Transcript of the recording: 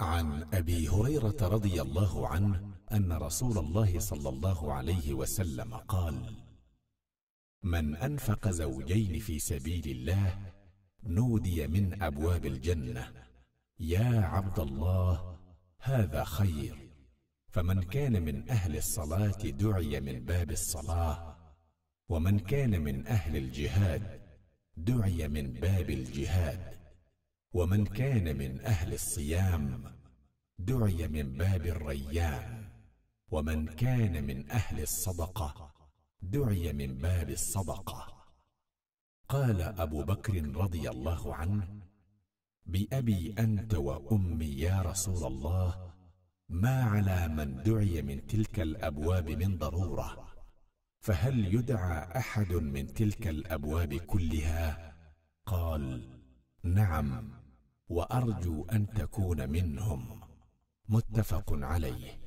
عن ابي هريره رضي الله عنه ان رسول الله صلى الله عليه وسلم قال من انفق زوجين في سبيل الله نودي من ابواب الجنه يا عبد الله هذا خير فمن كان من اهل الصلاه دعي من باب الصلاه ومن كان من اهل الجهاد دعي من باب الجهاد ومن كان من أهل الصيام دعي من باب الريان ومن كان من أهل الصدقة دعي من باب الصدقة قال أبو بكر رضي الله عنه بأبي أنت وأمي يا رسول الله ما على من دعي من تلك الأبواب من ضرورة فهل يدعى أحد من تلك الأبواب كلها؟ قال نعم وأرجو أن تكون منهم متفق عليه